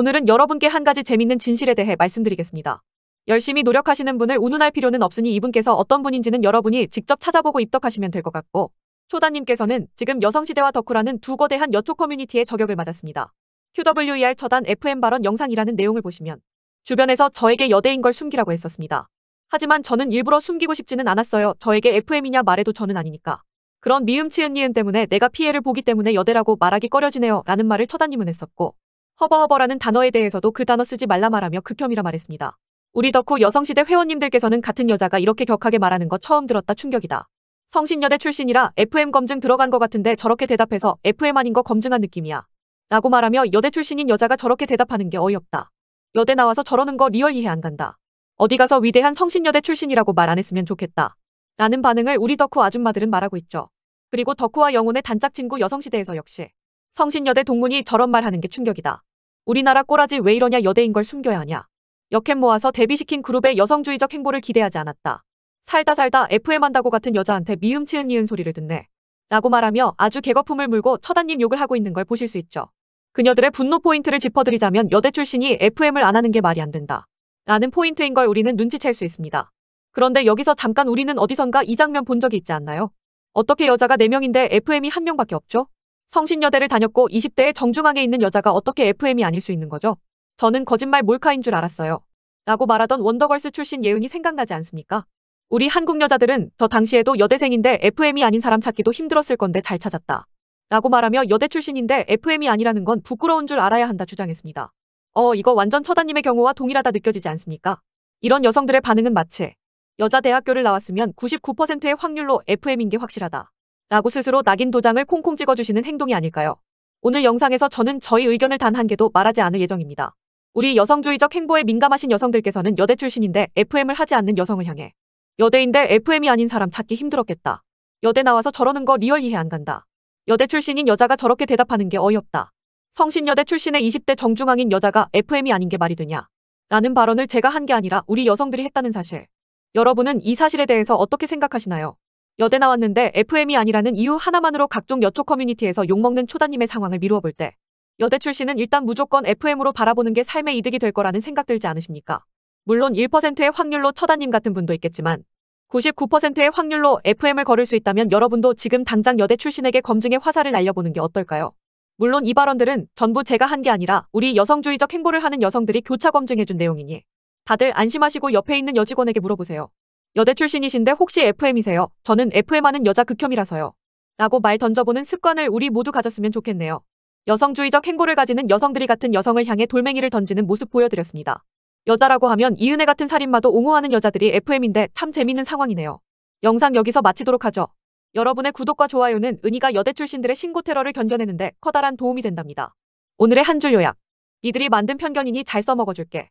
오늘은 여러분께 한 가지 재밌는 진실에 대해 말씀드리겠습니다. 열심히 노력하시는 분을 운운할 필요는 없으니 이분께서 어떤 분인지는 여러분이 직접 찾아보고 입덕하시면 될 것 같고 초단님께서는 지금 여성시대와 덕후라는 두 거대한 여초 커뮤니티에 저격을 맞았습니다. QWER 처단 FM 발언 영상이라는 내용을 보시면 주변에서 저에게 여대인 걸 숨기라고 했었습니다. 하지만 저는 일부러 숨기고 싶지는 않았어요. 저에게 FM이냐 말해도 저는 아니니까. 그런 미음 치은 니은 때문에 내가 피해를 보기 때문에 여대라고 말하기 꺼려지네요. 라는 말을 처다님은 했었고 허버허버라는 단어에 대해서도 그 단어 쓰지 말라 말하며 극혐이라 말했습니다. 우리 덕후 여성시대 회원님들께서는 같은 여자가 이렇게 격하게 말하는 거 처음 들었다 충격이다. 성신여대 출신이라 FM 검증 들어간 것 같은데 저렇게 대답해서 FM 아닌 거 검증한 느낌이야. 라고 말하며 여대 출신인 여자가 저렇게 대답하는 게 어이없다. 여대 나와서 저러는 거 리얼 이해 안 간다. 어디 가서 위대한 성신여대 출신이라고 말 안 했으면 좋겠다. 라는 반응을 우리 덕후 아줌마들은 말하고 있죠. 그리고 덕후와 영혼의 단짝 친구 여성시대에서 역시 성신여대 동문이 저런 말 하는 게 충격이다. 우리나라 꼬라지 왜 이러냐 여대인 걸 숨겨야 하냐. 역캠 모아서 데뷔시킨 그룹의 여성주의적 행보를 기대하지 않았다. 살다 살다 FM 한다고 같은 여자한테 미음치은 이은 소리를 듣네. 라고 말하며 아주 개거품을 물고 처단님 욕을 하고 있는 걸 보실 수 있죠. 그녀들의 분노 포인트를 짚어드리자면 여대 출신이 FM을 안 하는 게 말이 안 된다. 라는 포인트인 걸 우리는 눈치챌 수 있습니다. 그런데 여기서 잠깐 우리는 어디선가 이 장면 본 적이 있지 않나요? 어떻게 여자가 4명인데 FM이 1명밖에 없죠? 성신여대를 다녔고 20대에 정중앙에 있는 여자가 어떻게 FM이 아닐 수 있는 거죠? 저는 거짓말 몰카인 줄 알았어요. 라고 말하던 원더걸스 출신 예은이 생각나지 않습니까? 우리 한국 여자들은 저 당시에도 여대생인데 FM이 아닌 사람 찾기도 힘들었을 건데 잘 찾았다. 라고 말하며 여대 출신인데 FM이 아니라는 건 부끄러운 줄 알아야 한다 주장했습니다. 어 이거 완전 처다님의 경우와 동일하다 느껴지지 않습니까? 이런 여성들의 반응은 마치 여자 대학교를 나왔으면 99%의 확률로 FM인 게 확실하다. 라고 스스로 낙인 도장을 콩콩 찍어주시는 행동이 아닐까요? 오늘 영상에서 저는 저희 의견을 단 한 개도 말하지 않을 예정입니다. 우리 여성주의적 행보에 민감하신 여성들께서는 여대 출신인데 FM을 하지 않는 여성을 향해 여대인데 FM이 아닌 사람 찾기 힘들었겠다. 여대 나와서 저러는 거 리얼 이해 안 간다. 여대 출신인 여자가 저렇게 대답하는 게 어이없다. 성신여대 출신의 20대 정중앙인 여자가 FM이 아닌 게 말이 되냐. 라는 발언을 제가 한 게 아니라 우리 여성들이 했다는 사실. 여러분은 이 사실에 대해서 어떻게 생각하시나요? 여대 나왔는데 FM이 아니라는 이유 하나만으로 각종 여초 커뮤니티에서 욕먹는 초다님의 상황을 미루어 볼 때 여대 출신은 일단 무조건 FM으로 바라보는 게 삶의 이득이 될 거라는 생각 들지 않으십니까? 물론 1%의 확률로 처다님 같은 분도 있겠지만 99%의 확률로 FM을 걸을 수 있다면 여러분도 지금 당장 여대 출신에게 검증의 화살을 날려보는 게 어떨까요? 물론 이 발언들은 전부 제가 한 게 아니라 우리 여성주의적 행보를 하는 여성들이 교차 검증해준 내용이니 다들 안심하시고 옆에 있는 여직원에게 물어보세요. 여대 출신이신데 혹시 FM이세요? 저는 FM하는 여자 극혐이라서요. 라고 말 던져보는 습관을 우리 모두 가졌으면 좋겠네요. 여성주의적 행보를 가지는 여성들이 같은 여성을 향해 돌멩이를 던지는 모습 보여드렸습니다. 여자라고 하면 이은혜 같은 살인마도 옹호하는 여자들이 FM인데 참 재밌는 상황이네요. 영상 여기서 마치도록 하죠. 여러분의 구독과 좋아요는 은희가 여대 출신들의 신고 테러를 견뎌내는데 커다란 도움이 된답니다. 오늘의 한 줄 요약. 이들이 만든 편견이니 잘 써먹어줄게.